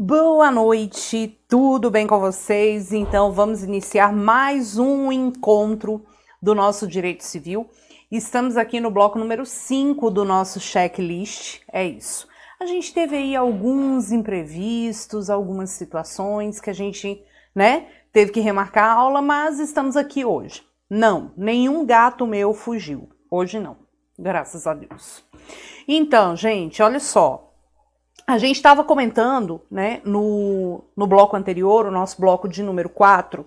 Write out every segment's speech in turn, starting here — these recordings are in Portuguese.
Boa noite, tudo bem com vocês? Então vamos iniciar mais um encontro do nosso direito civil. Estamos aqui no bloco número 5 do nosso checklist. É isso. A gente teve aí alguns imprevistos, algumas situações que a gente, né, teve que remarcar a aula, mas estamos aqui hoje. Não, nenhum gato meu fugiu. Hoje não, graças a Deus. Então, gente, olha só. A gente estava comentando, né, no, no bloco anterior, o nosso bloco de número 4,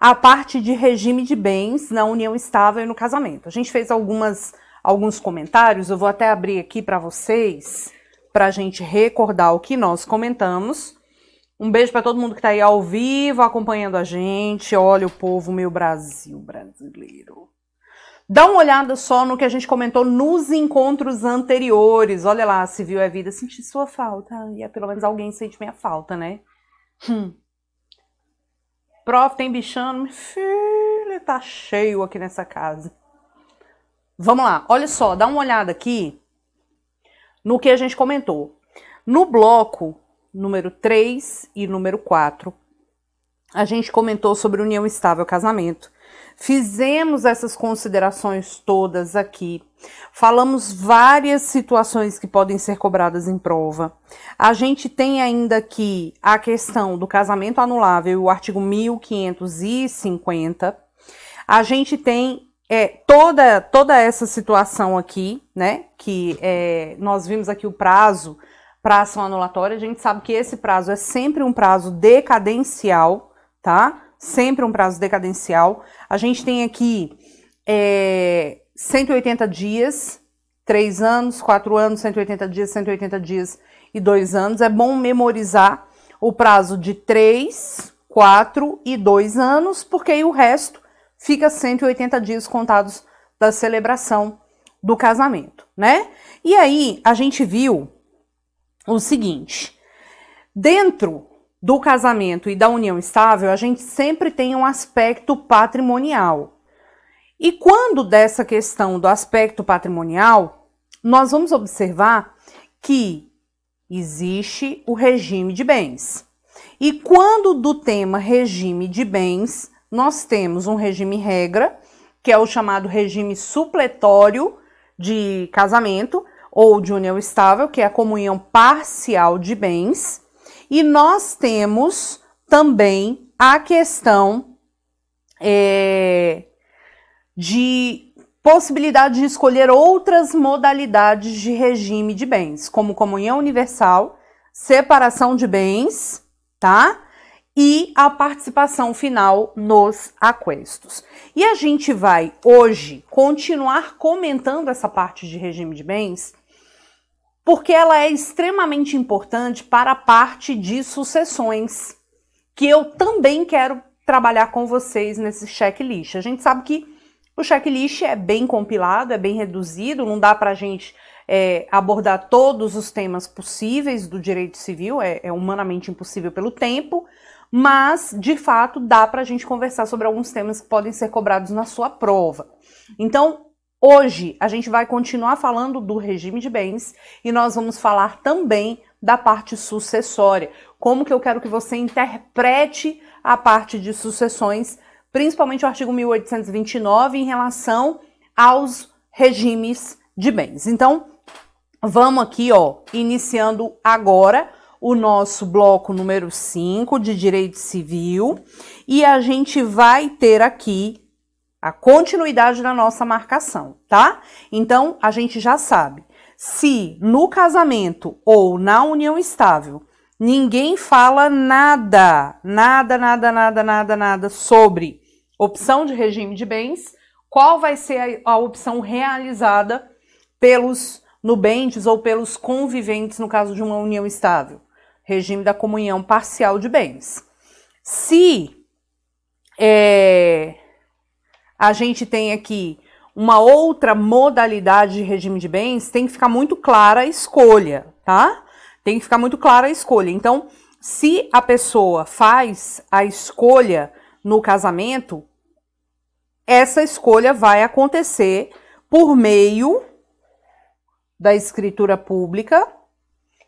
a parte de regime de bens na união estável e no casamento. A gente fez algumas, alguns comentários, eu vou até abrir aqui para vocês, para a gente recordar o que nós comentamos. Um beijo para todo mundo que está aí ao vivo acompanhando a gente. Olha o povo, meu Brasil brasileiro. Dá uma olhada só no que a gente comentou nos encontros anteriores. Olha lá, se viu a vida, senti sua falta. E é, pelo menos alguém sente minha falta, né? Hum. Prof, tem bichano? Filha, tá cheio aqui nessa casa. Vamos lá, olha só, dá uma olhada aqui no que a gente comentou. No bloco número 3 e número 4, a gente comentou sobre união estável casamento. Fizemos essas considerações todas aqui. Falamos várias situações que podem ser cobradas em prova. A gente tem ainda aqui a questão do casamento anulável, o artigo 1550. A gente tem é, toda, toda essa situação aqui, né? Que é, nós vimos aqui o prazo para ação anulatória. A gente sabe que esse prazo é sempre um prazo decadencial, tá? sempre um prazo decadencial. A gente tem aqui é, 180 dias, 3 anos, 4 anos, 180 dias, 180 dias e 2 anos. É bom memorizar o prazo de 3, 4 e 2 anos, porque aí o resto fica 180 dias contados da celebração do casamento, né? E aí a gente viu o seguinte: dentro do casamento e da união estável, a gente sempre tem um aspecto patrimonial. E quando dessa questão do aspecto patrimonial, nós vamos observar que existe o regime de bens. E quando do tema regime de bens, nós temos um regime regra, que é o chamado regime supletório de casamento ou de união estável, que é a comunhão parcial de bens. E nós temos também a questão é, de possibilidade de escolher outras modalidades de regime de bens, como comunhão universal, separação de bens, tá? E a participação final nos aquestos. E a gente vai hoje continuar comentando essa parte de regime de bens porque ela é extremamente importante para a parte de sucessões, que eu também quero trabalhar com vocês nesse checklist. A gente sabe que o checklist é bem compilado, é bem reduzido, não dá para a gente é, abordar todos os temas possíveis do direito civil, é, é humanamente impossível pelo tempo, mas de fato dá para a gente conversar sobre alguns temas que podem ser cobrados na sua prova. Então, Hoje a gente vai continuar falando do regime de bens e nós vamos falar também da parte sucessória. Como que eu quero que você interprete a parte de sucessões, principalmente o artigo 1829 em relação aos regimes de bens. Então, vamos aqui, ó, iniciando agora o nosso bloco número 5 de direito civil e a gente vai ter aqui a continuidade da nossa marcação, tá? Então, a gente já sabe. Se no casamento ou na união estável ninguém fala nada, nada, nada, nada, nada, nada sobre opção de regime de bens, qual vai ser a, a opção realizada pelos nubentes ou pelos conviventes no caso de uma união estável? Regime da comunhão parcial de bens. Se é, a gente tem aqui uma outra modalidade de regime de bens, tem que ficar muito clara a escolha, tá? Tem que ficar muito clara a escolha. Então, se a pessoa faz a escolha no casamento, essa escolha vai acontecer por meio da escritura pública,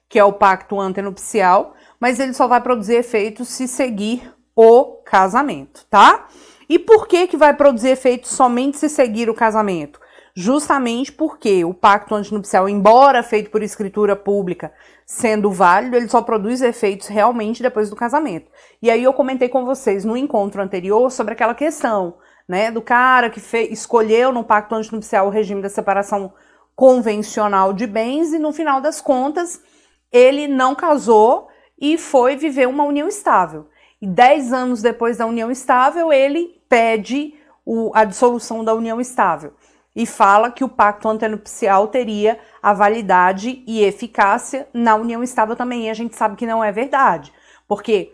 que é o pacto antenupcial, mas ele só vai produzir efeito se seguir o casamento, tá? E por que, que vai produzir efeitos somente se seguir o casamento? Justamente porque o pacto antinupcial, embora feito por escritura pública, sendo válido, ele só produz efeitos realmente depois do casamento. E aí eu comentei com vocês no encontro anterior sobre aquela questão, né, do cara que fez, escolheu no pacto antinupcial o regime da separação convencional de bens e no final das contas ele não casou e foi viver uma união estável. E dez anos depois da união estável, ele pede o, a dissolução da união estável e fala que o pacto antenupcial teria a validade e eficácia na união estável também, e a gente sabe que não é verdade, porque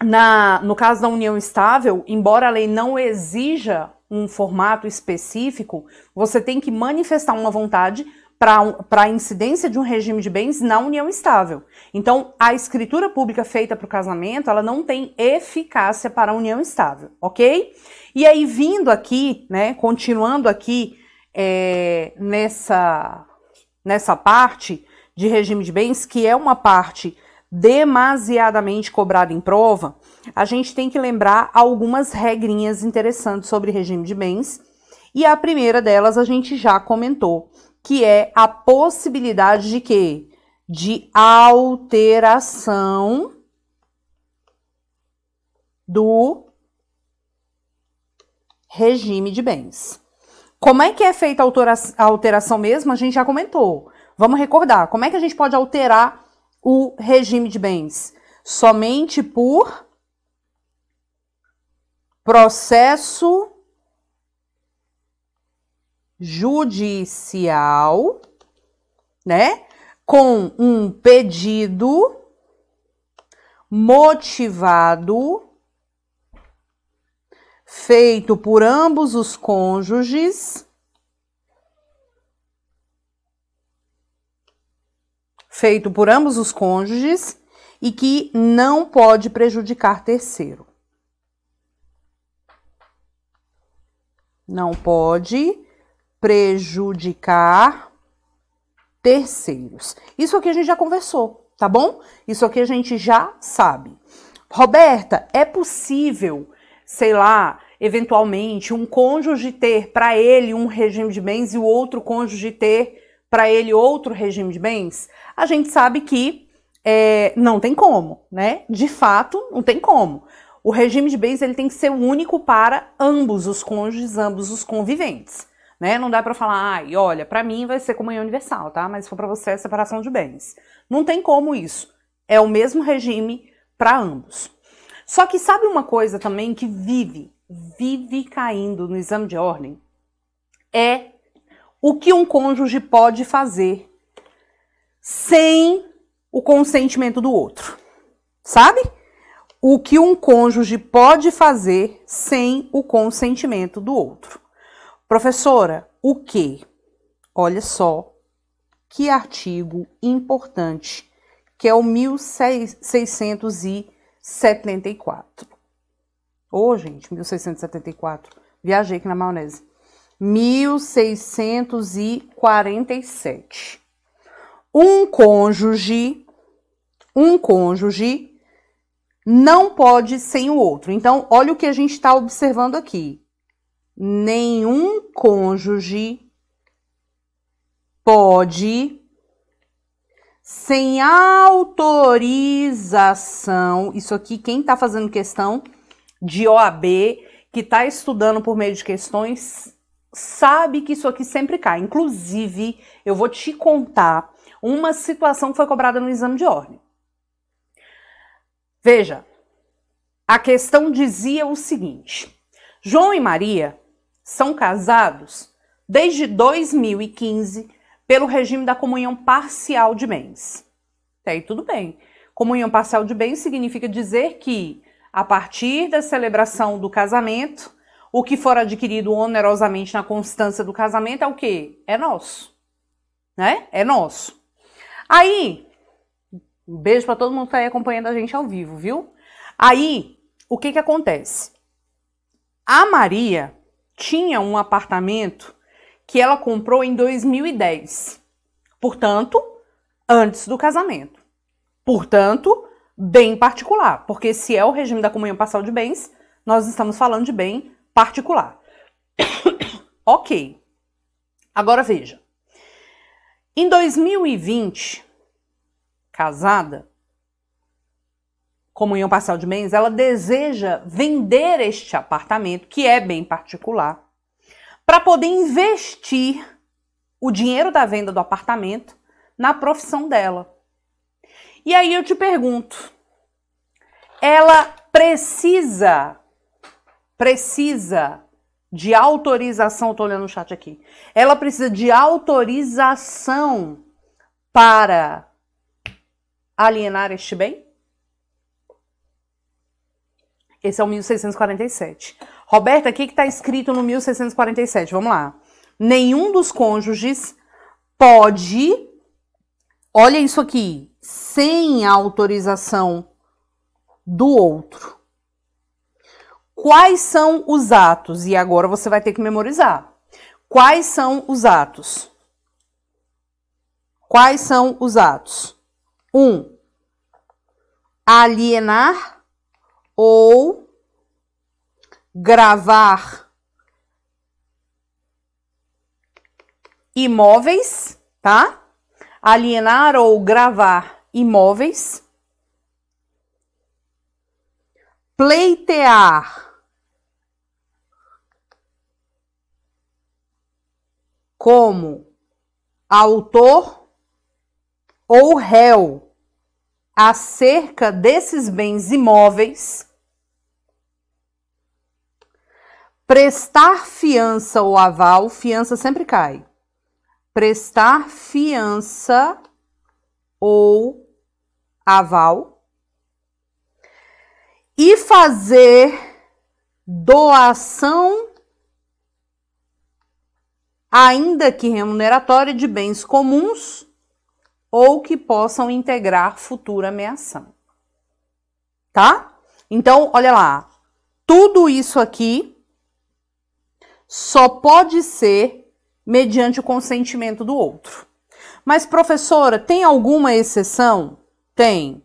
na, no caso da união estável, embora a lei não exija um formato específico, você tem que manifestar uma vontade para a incidência de um regime de bens na união estável. Então, a escritura pública feita para o casamento, ela não tem eficácia para a união estável, ok? E aí, vindo aqui, né, continuando aqui é, nessa, nessa parte de regime de bens, que é uma parte demasiadamente cobrada em prova, a gente tem que lembrar algumas regrinhas interessantes sobre regime de bens. E a primeira delas a gente já comentou, que é a possibilidade de quê? De alteração do regime de bens. Como é que é feita a alteração mesmo? A gente já comentou. Vamos recordar. Como é que a gente pode alterar o regime de bens? Somente por processo judicial, né? Com um pedido motivado feito por ambos os cônjuges. Feito por ambos os cônjuges e que não pode prejudicar terceiro. Não pode prejudicar terceiros. Isso aqui a gente já conversou, tá bom? Isso aqui a gente já sabe. Roberta, é possível, sei lá, eventualmente um cônjuge ter para ele um regime de bens e o outro cônjuge ter para ele outro regime de bens? A gente sabe que é, não tem como, né? De fato, não tem como. O regime de bens ele tem que ser único para ambos os cônjuges, ambos os conviventes. Né? Não dá para falar, ai, olha, para mim vai ser comunhão universal, tá? Mas se for para você é separação de bens. Não tem como isso. É o mesmo regime para ambos. Só que sabe uma coisa também que vive, vive caindo no exame de ordem? É o que um cônjuge pode fazer sem o consentimento do outro. Sabe? O que um cônjuge pode fazer sem o consentimento do outro. Professora, o que? Olha só que artigo importante, que é o 1674. Ô, oh, gente, 1674. Viajei aqui na maionese. 1647. Um cônjuge, um cônjuge não pode sem o outro. Então, olha o que a gente está observando aqui nenhum cônjuge pode, sem autorização, isso aqui quem está fazendo questão de OAB, que está estudando por meio de questões, sabe que isso aqui sempre cai. Inclusive, eu vou te contar uma situação que foi cobrada no exame de ordem. Veja, a questão dizia o seguinte: João e Maria são casados desde 2015 pelo regime da comunhão parcial de bens. Até aí tudo bem. Comunhão parcial de bens significa dizer que, a partir da celebração do casamento, o que for adquirido onerosamente na constância do casamento é o que? É nosso. Né? É nosso. Aí, um beijo para todo mundo que tá aí acompanhando a gente ao vivo, viu? Aí, o que que acontece? A Maria, tinha um apartamento que ela comprou em 2010. Portanto, antes do casamento. Portanto, bem particular, porque se é o regime da comunhão parcial de bens, nós estamos falando de bem particular. ok. Agora veja. Em 2020, casada, comunhão parcial de bens, ela deseja vender este apartamento, que é bem particular, para poder investir o dinheiro da venda do apartamento na profissão dela. E aí eu te pergunto, ela precisa precisa de autorização, estou olhando no chat aqui. Ela precisa de autorização para alienar este bem? Esse é o 1647. Roberta, o que está escrito no 1647? Vamos lá. Nenhum dos cônjuges pode, olha isso aqui, sem a autorização do outro. Quais são os atos? E agora você vai ter que memorizar. Quais são os atos? Quais são os atos? Um, alienar ou gravar imóveis, tá? Alienar ou gravar imóveis. Pleitear. Como autor ou réu acerca desses bens imóveis, prestar fiança ou aval, fiança sempre cai. Prestar fiança ou aval e fazer doação ainda que remuneratória de bens comuns ou que possam integrar futura ameação. Tá? Então, olha lá. Tudo isso aqui só pode ser mediante o consentimento do outro. Mas, professora, tem alguma exceção? Tem.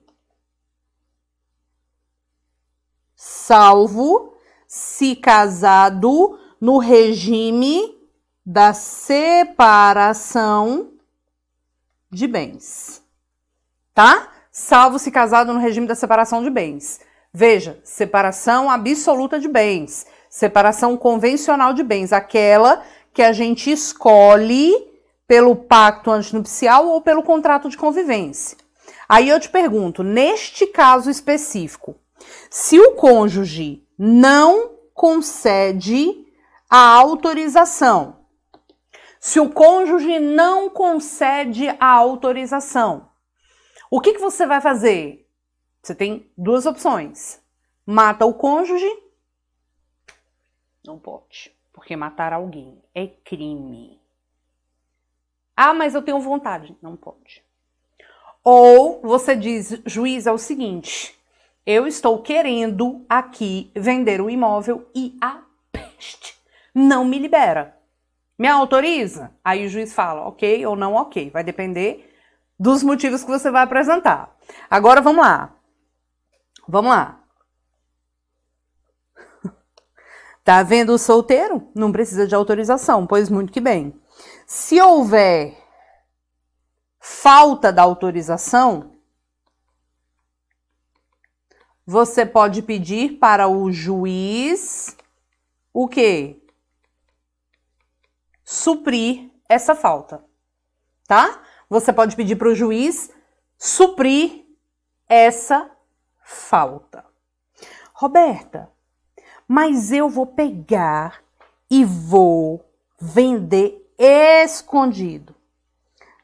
Salvo se casado no regime da separação de bens, tá? Salvo se casado no regime da separação de bens. Veja, separação absoluta de bens, separação convencional de bens, aquela que a gente escolhe pelo pacto antinupcial ou pelo contrato de convivência. Aí eu te pergunto, neste caso específico, se o cônjuge não concede a autorização se o cônjuge não concede a autorização. O que, que você vai fazer? Você tem duas opções: mata o cônjuge, não pode, porque matar alguém é crime. Ah, mas eu tenho vontade, não pode. Ou você diz, juiz, é o seguinte: eu estou querendo aqui vender o imóvel e a peste não me libera. Me autoriza? Aí o juiz fala ok ou não ok. Vai depender dos motivos que você vai apresentar. Agora vamos lá. Vamos lá. Tá vendo o solteiro? Não precisa de autorização, pois muito que bem. Se houver falta da autorização, você pode pedir para o juiz o quê? suprir essa falta, tá? Você pode pedir para o juiz suprir essa falta. Roberta, mas eu vou pegar e vou vender escondido.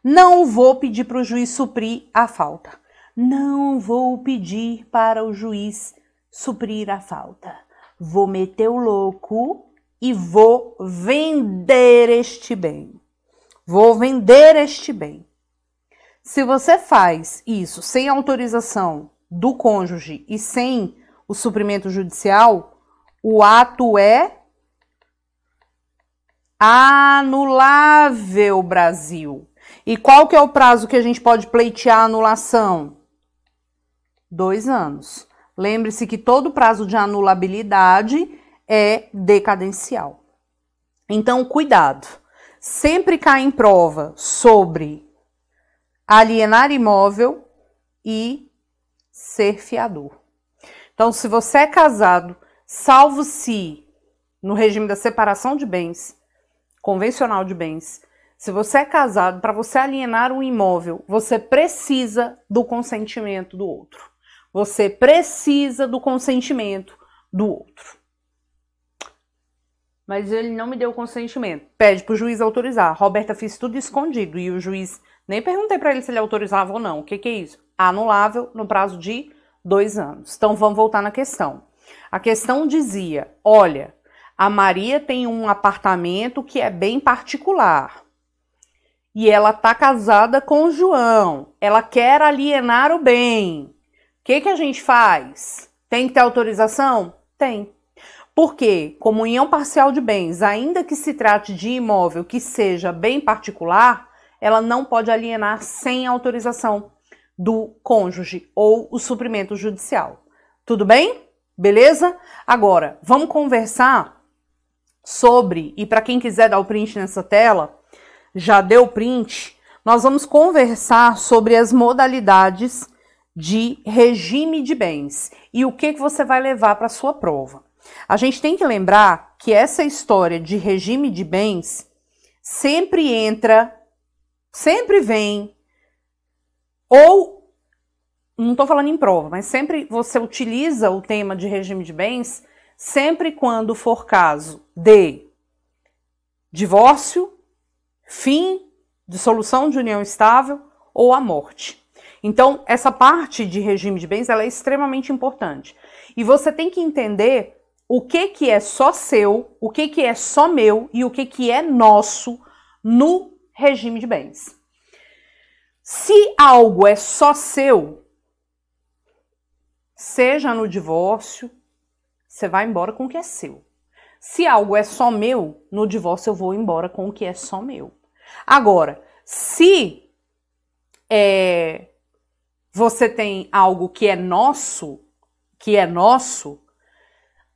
Não vou pedir para o juiz suprir a falta. Não vou pedir para o juiz suprir a falta. Vou meter o louco e vou vender este bem. Vou vender este bem. Se você faz isso sem autorização do cônjuge e sem o suprimento judicial, o ato é anulável, Brasil. E qual que é o prazo que a gente pode pleitear a anulação? Dois anos. Lembre-se que todo prazo de anulabilidade é decadencial. Então, cuidado. Sempre cai em prova sobre alienar imóvel e ser fiador. Então, se você é casado, salvo se no regime da separação de bens, convencional de bens, se você é casado, para você alienar um imóvel, você precisa do consentimento do outro. Você precisa do consentimento do outro mas ele não me deu consentimento. Pede pro juiz autorizar. Roberta fez tudo escondido e o juiz nem perguntei para ele se ele autorizava ou não. O que, que é isso? Anulável no prazo de dois anos. Então vamos voltar na questão. A questão dizia: olha, a Maria tem um apartamento que é bem particular. E ela tá casada com o João. Ela quer alienar o bem. O que, que a gente faz? Tem que ter autorização? Tem. Porque comunhão parcial de bens, ainda que se trate de imóvel que seja bem particular, ela não pode alienar sem autorização do cônjuge ou o suprimento judicial. Tudo bem? Beleza? Agora, vamos conversar sobre, e para quem quiser dar o print nessa tela, já deu print, nós vamos conversar sobre as modalidades de regime de bens e o que, que você vai levar para sua prova. A gente tem que lembrar que essa história de regime de bens sempre entra, sempre vem, ou não estou falando em prova, mas sempre você utiliza o tema de regime de bens sempre quando for caso de divórcio, fim, dissolução de união estável ou a morte. Então, essa parte de regime de bens ela é extremamente importante. E você tem que entender o que que é só seu, o que que é só meu e o que que é nosso no regime de bens. Se algo é só seu, seja no divórcio, você vai embora com o que é seu. Se algo é só meu, no divórcio eu vou embora com o que é só meu. Agora, se é, você tem algo que é nosso, que é nosso,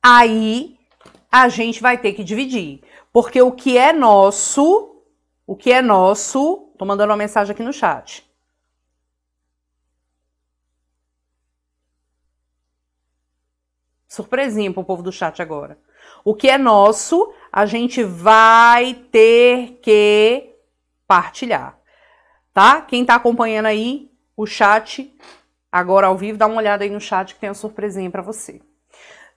aí a gente vai ter que dividir. Porque o que é nosso, o que é nosso, tô mandando uma mensagem aqui no chat. Surpresinha pro povo do chat agora. O que é nosso, a gente vai ter que partilhar. Tá? Quem tá acompanhando aí o chat agora ao vivo, dá uma olhada aí no chat que tem uma surpresinha para você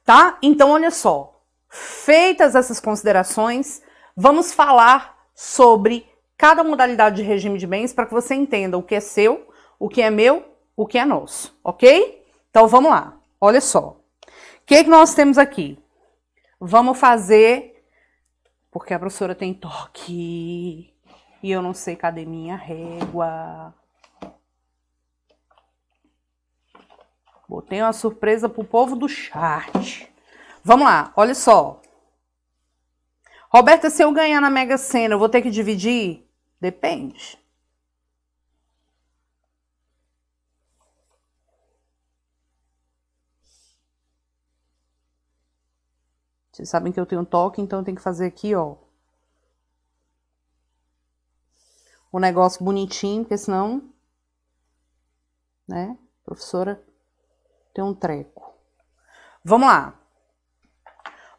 tá? Então, olha só. Feitas essas considerações, vamos falar sobre cada modalidade de regime de bens para que você entenda o que é seu, o que é meu, o que é nosso, ok? Então, vamos lá. Olha só. O que, que nós temos aqui? Vamos fazer, porque a professora tem toque e eu não sei cadê minha régua. Botei uma surpresa pro povo do chat. Vamos lá, olha só. Roberta, se eu ganhar na Mega Sena, eu vou ter que dividir? Depende. Vocês sabem que eu tenho toque, então eu tenho que fazer aqui, ó. Um negócio bonitinho, porque senão, né, professora tem um treco. Vamos lá.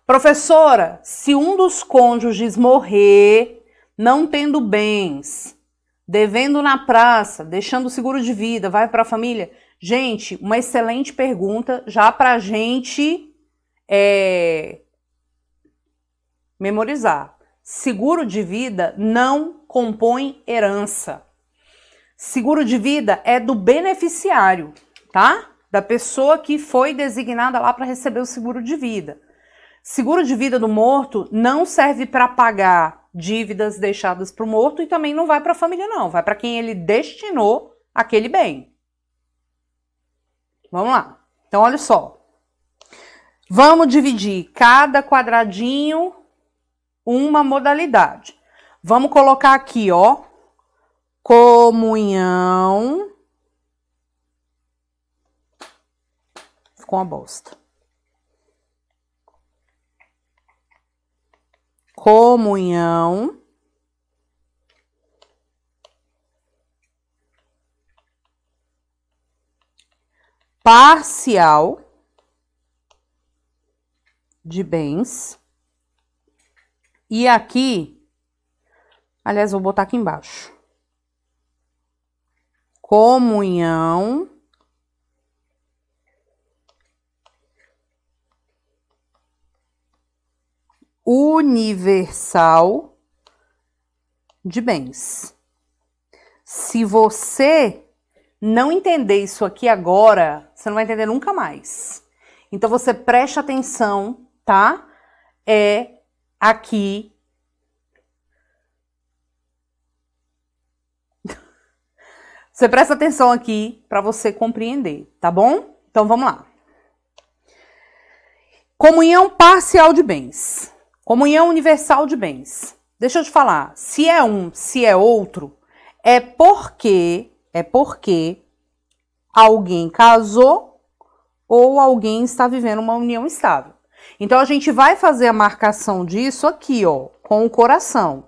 Professora, se um dos cônjuges morrer, não tendo bens, devendo na praça, deixando seguro de vida, vai para a família? Gente, uma excelente pergunta, já para gente é, memorizar. Seguro de vida não compõe herança. Seguro de vida é do beneficiário, tá? da pessoa que foi designada lá para receber o seguro de vida. Seguro de vida do morto não serve para pagar dívidas deixadas para o morto e também não vai para a família, não. Vai para quem ele destinou aquele bem. Vamos lá. Então, olha só. Vamos dividir cada quadradinho uma modalidade. Vamos colocar aqui, ó, comunhão com a bosta. Comunhão. Parcial de bens. E aqui, aliás, vou botar aqui embaixo. Comunhão universal de bens. Se você não entender isso aqui agora, você não vai entender nunca mais. Então você preste atenção, tá? É aqui. Você presta atenção aqui para você compreender, tá bom? Então vamos lá. Comunhão parcial de bens. Comunhão universal de bens. Deixa eu te falar, se é um, se é outro, é porque é porque alguém casou ou alguém está vivendo uma união estável. Então a gente vai fazer a marcação disso aqui, ó, com o coração.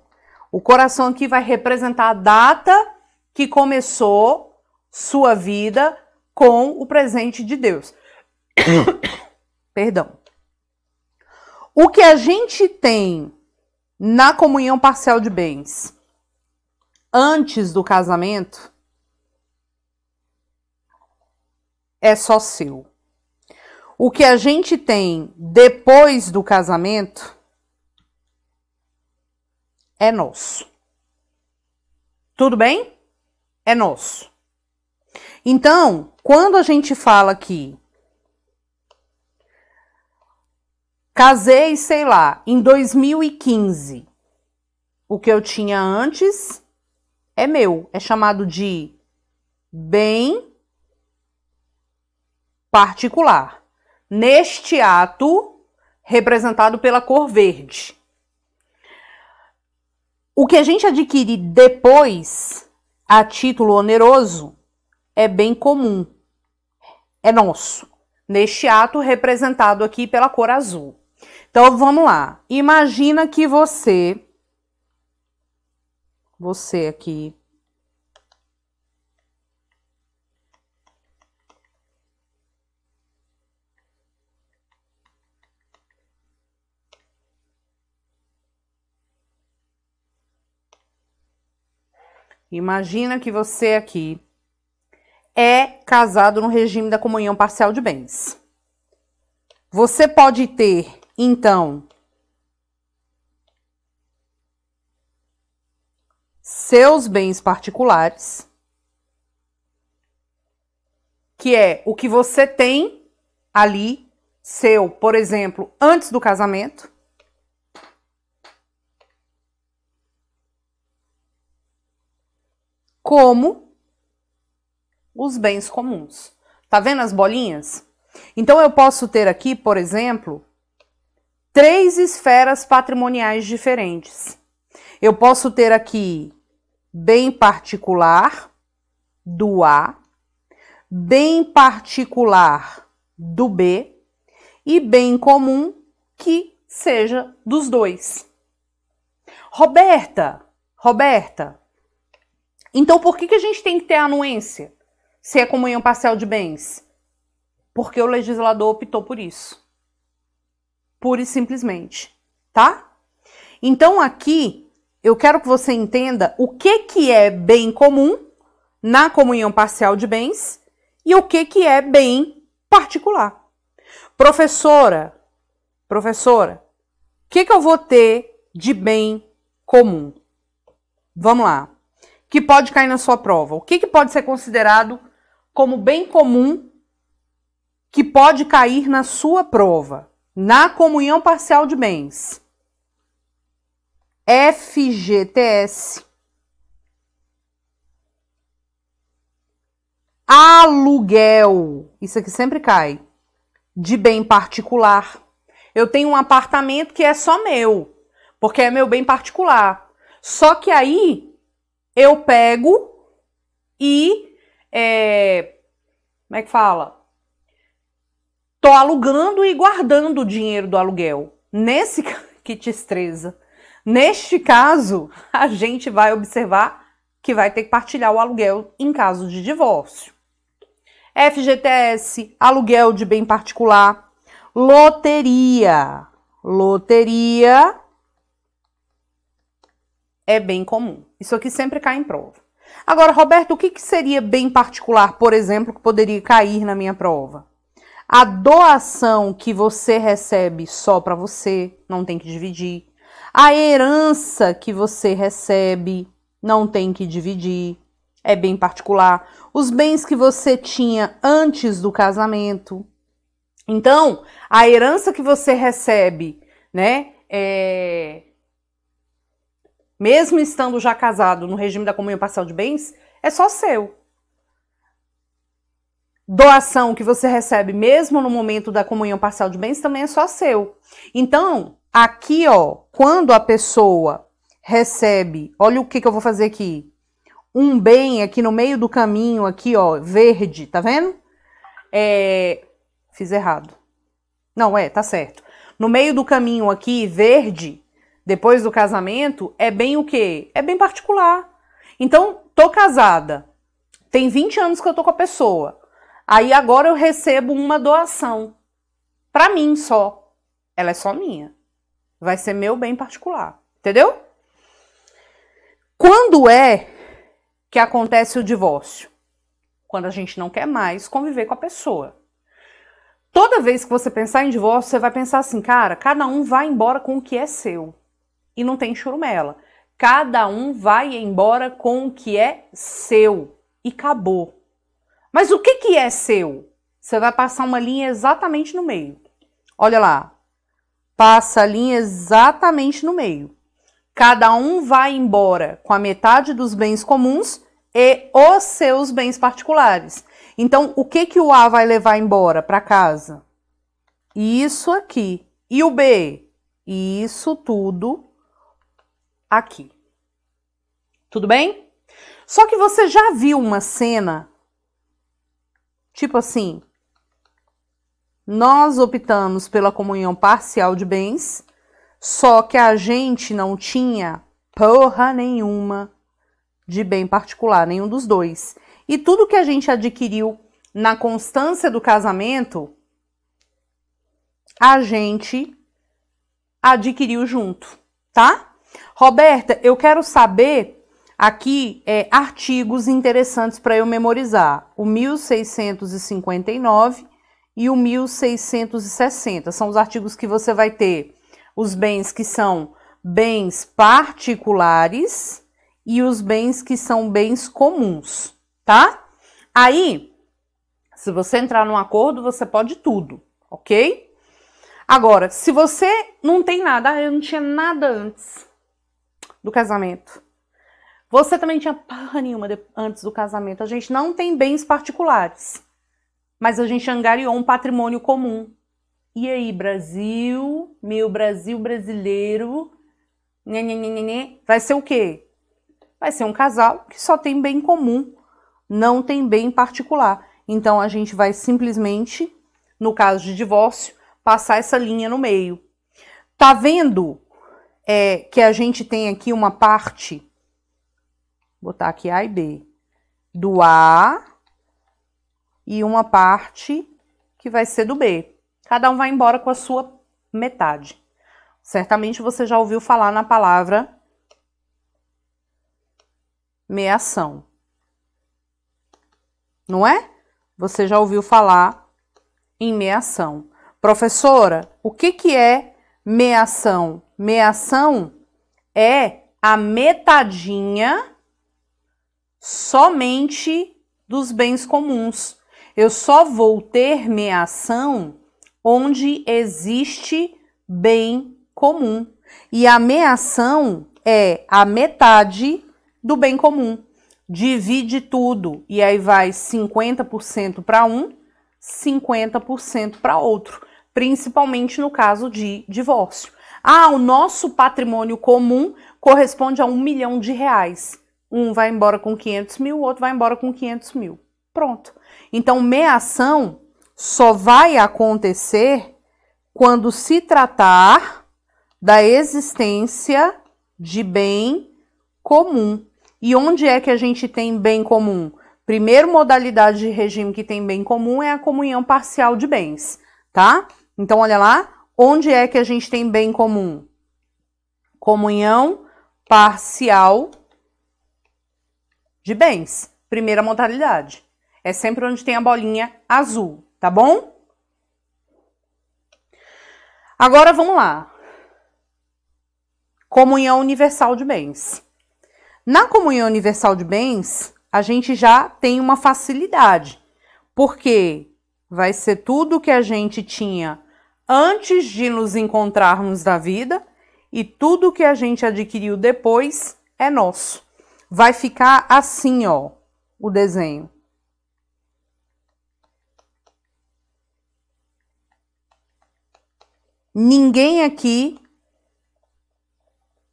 O coração aqui vai representar a data que começou sua vida com o presente de Deus. Perdão. O que a gente tem na comunhão parcial de bens antes do casamento é só seu. O que a gente tem depois do casamento é nosso. Tudo bem? É nosso. Então, quando a gente fala que Casei, sei lá, em 2015. O que eu tinha antes é meu, é chamado de bem particular. Neste ato, representado pela cor verde. O que a gente adquire depois, a título oneroso, é bem comum, é nosso. Neste ato, representado aqui pela cor azul. Então vamos lá. Imagina que você você aqui Imagina que você aqui é casado no regime da comunhão parcial de bens. Você pode ter então, seus bens particulares, que é o que você tem ali, seu, por exemplo, antes do casamento. Como os bens comuns. Tá vendo as bolinhas? Então eu posso ter aqui, por exemplo, três esferas patrimoniais diferentes. Eu posso ter aqui bem particular do A, bem particular do B e bem comum que seja dos dois. Roberta, Roberta, então por que, que a gente tem que ter anuência se é comunhão parcial de bens? Porque o legislador optou por isso pura e simplesmente, tá? Então aqui eu quero que você entenda o que que é bem comum na comunhão parcial de bens e o que que é bem particular. Professora, professora, o que que eu vou ter de bem comum? Vamos lá. Que pode cair na sua prova? O que que pode ser considerado como bem comum que pode cair na sua prova? na comunhão parcial de bens, FGTS, aluguel, isso aqui sempre cai, de bem particular. Eu tenho um apartamento que é só meu, porque é meu bem particular. Só que aí eu pego e. É, como é que fala? Tô alugando e guardando o dinheiro do aluguel. Nesse que destreza. Neste caso, a gente vai observar que vai ter que partilhar o aluguel em caso de divórcio. FGTS, aluguel de bem particular, loteria. Loteria é bem comum. Isso aqui sempre cai em prova. Agora, Roberto, o que, que seria bem particular, por exemplo, que poderia cair na minha prova? A doação que você recebe só para você, não tem que dividir. A herança que você recebe, não tem que dividir. É bem particular. Os bens que você tinha antes do casamento. Então, a herança que você recebe, né? É... Mesmo estando já casado no regime da comunhão parcial de bens, é só seu doação que você recebe mesmo no momento da comunhão parcial de bens também é só seu. Então, aqui, ó, quando a pessoa recebe, olha o que, que eu vou fazer aqui. Um bem aqui no meio do caminho, aqui, ó, verde, tá vendo? É, fiz errado. Não, é, tá certo. No meio do caminho aqui, verde, depois do casamento, é bem o quê? É bem particular. Então, tô casada. Tem 20 anos que eu tô com a pessoa. Aí agora eu recebo uma doação para mim só. Ela é só minha. Vai ser meu bem particular, entendeu? Quando é que acontece o divórcio? Quando a gente não quer mais conviver com a pessoa. Toda vez que você pensar em divórcio, você vai pensar assim, cara, cada um vai embora com o que é seu. E não tem churumela. Cada um vai embora com o que é seu. E acabou. Mas o que, que é seu? Você vai passar uma linha exatamente no meio. Olha lá. Passa a linha exatamente no meio. Cada um vai embora com a metade dos bens comuns e os seus bens particulares. Então, o que que o A vai levar embora para casa? Isso aqui. E o B? Isso tudo aqui. Tudo bem? Só que você já viu uma cena Tipo assim, nós optamos pela comunhão parcial de bens, só que a gente não tinha porra nenhuma de bem particular, nenhum dos dois. E tudo que a gente adquiriu na constância do casamento, a gente adquiriu junto, tá? Roberta, eu quero saber Aqui, é, artigos interessantes para eu memorizar: o 1659 e o 1660. São os artigos que você vai ter os bens que são bens particulares e os bens que são bens comuns, tá? Aí, se você entrar num acordo, você pode tudo, ok? Agora, se você não tem nada, ah, eu não tinha nada antes do casamento você também tinha porra nenhuma de, antes do casamento. A gente não tem bens particulares, mas a gente angariou um patrimônio comum. E aí, Brasil, meu Brasil brasileiro, nê, nê, nê, vai ser o quê? Vai ser um casal que só tem bem comum, não tem bem particular. Então a gente vai simplesmente, no caso de divórcio, passar essa linha no meio. Tá vendo é, que a gente tem aqui uma parte botar aqui A e B, do A e uma parte que vai ser do B. Cada um vai embora com a sua metade. Certamente você já ouviu falar na palavra meação. Não é? Você já ouviu falar em meação. Professora, o que, que é meação? Meação é a metadinha somente dos bens comuns. Eu só vou ter meação onde existe bem comum. E a meação é a metade do bem comum. Divide tudo e aí vai 50% para um, 50% para outro, principalmente no caso de divórcio. Ah, o nosso patrimônio comum corresponde a um milhão de reais. Um vai embora com 500 mil, o outro vai embora com 500 mil. Pronto. Então, meação só vai acontecer quando se tratar da existência de bem comum. E onde é que a gente tem bem comum? Primeira modalidade de regime que tem bem comum é a comunhão parcial de bens, tá? Então, olha lá, onde é que a gente tem bem comum? Comunhão parcial de bens, primeira modalidade. É sempre onde tem a bolinha azul, tá bom? Agora vamos lá. Comunhão universal de bens. Na comunhão universal de bens, a gente já tem uma facilidade, porque vai ser tudo que a gente tinha antes de nos encontrarmos na vida e tudo que a gente adquiriu depois é nosso vai ficar assim, ó, o desenho. Ninguém aqui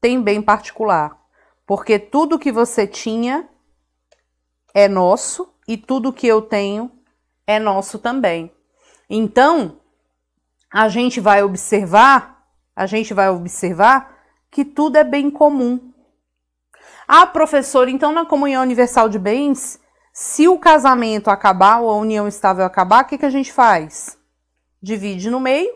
tem bem particular, porque tudo que você tinha é nosso e tudo que eu tenho é nosso também. Então, a gente vai observar, a gente vai observar que tudo é bem comum. Ah, professor, então na comunhão universal de bens, se o casamento acabar ou a união estável acabar, o que, que a gente faz? Divide no meio,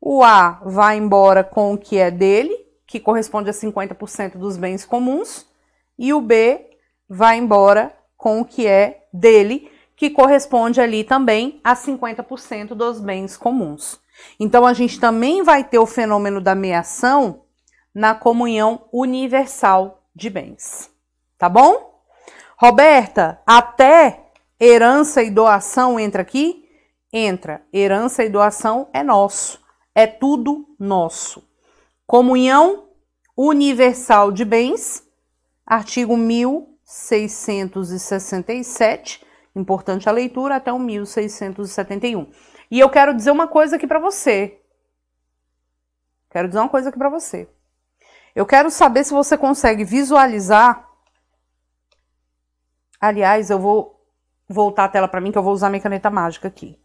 o A vai embora com o que é dele, que corresponde a 50% dos bens comuns, e o B vai embora com o que é dele, que corresponde ali também a 50% dos bens comuns. Então a gente também vai ter o fenômeno da meação na comunhão universal de bens. Tá bom? Roberta, até herança e doação entra aqui? Entra. Herança e doação é nosso. É tudo nosso. Comunhão universal de bens, artigo 1667. Importante a leitura até o 1671. E eu quero dizer uma coisa aqui para você. Quero dizer uma coisa aqui para você. Eu quero saber se você consegue visualizar. Aliás, eu vou voltar a tela para mim que eu vou usar minha caneta mágica aqui.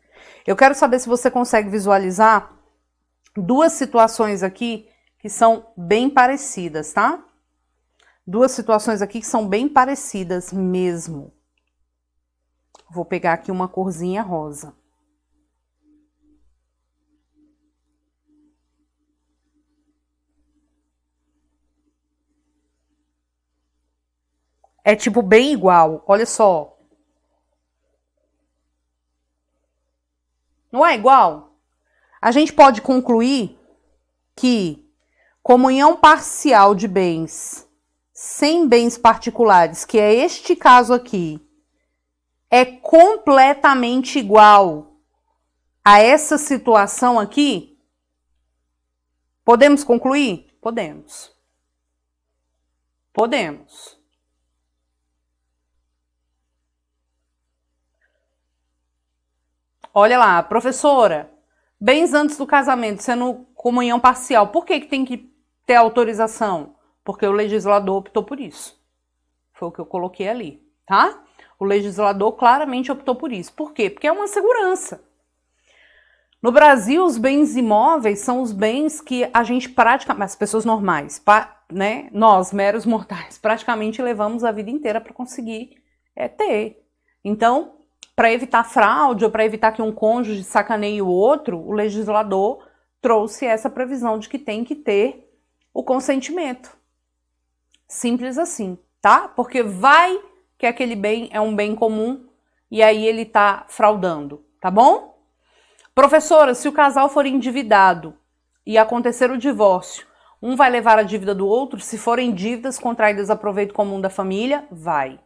Eu quero saber se você consegue visualizar duas situações aqui que são bem parecidas, tá? Duas situações aqui que são bem parecidas mesmo. Vou pegar aqui uma corzinha rosa. É tipo bem igual. Olha só. Não é igual? A gente pode concluir que comunhão parcial de bens sem bens particulares, que é este caso aqui, é completamente igual a essa situação aqui? Podemos concluir? Podemos. Podemos. Olha lá, professora, bens antes do casamento sendo comunhão parcial, por que, que tem que ter autorização? Porque o legislador optou por isso. Foi o que eu coloquei ali, tá? O legislador claramente optou por isso. Por quê? Porque é uma segurança. No Brasil, os bens imóveis são os bens que a gente praticamente, as pessoas normais, pra, né, nós, meros mortais, praticamente levamos a vida inteira para conseguir é, ter. Então, para evitar fraude ou para evitar que um cônjuge sacaneie o outro, o legislador trouxe essa previsão de que tem que ter o consentimento. Simples assim, tá? Porque vai que aquele bem é um bem comum e aí ele tá fraudando, tá bom? Professora, se o casal for endividado e acontecer o divórcio, um vai levar a dívida do outro? Se forem dívidas contraídas a proveito comum da família, vai.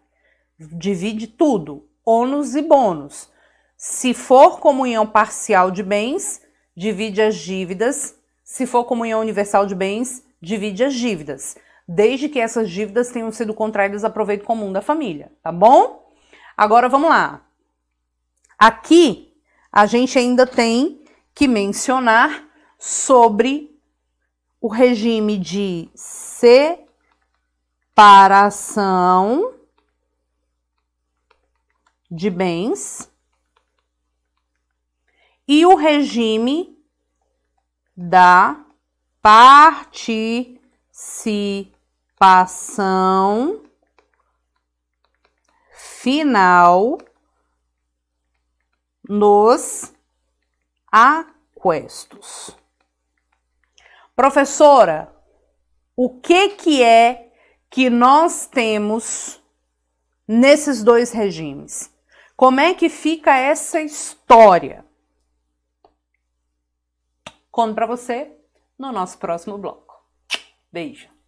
Divide tudo ônus e bônus. Se for comunhão parcial de bens, divide as dívidas. Se for comunhão universal de bens, divide as dívidas. Desde que essas dívidas tenham sido contraídas a proveito comum da família, tá bom? Agora vamos lá. Aqui a gente ainda tem que mencionar sobre o regime de separação de bens e o regime da participação final nos aquestos. Professora, o que que é que nós temos nesses dois regimes? Como é que fica essa história? Conto para você no nosso próximo bloco. Beijo.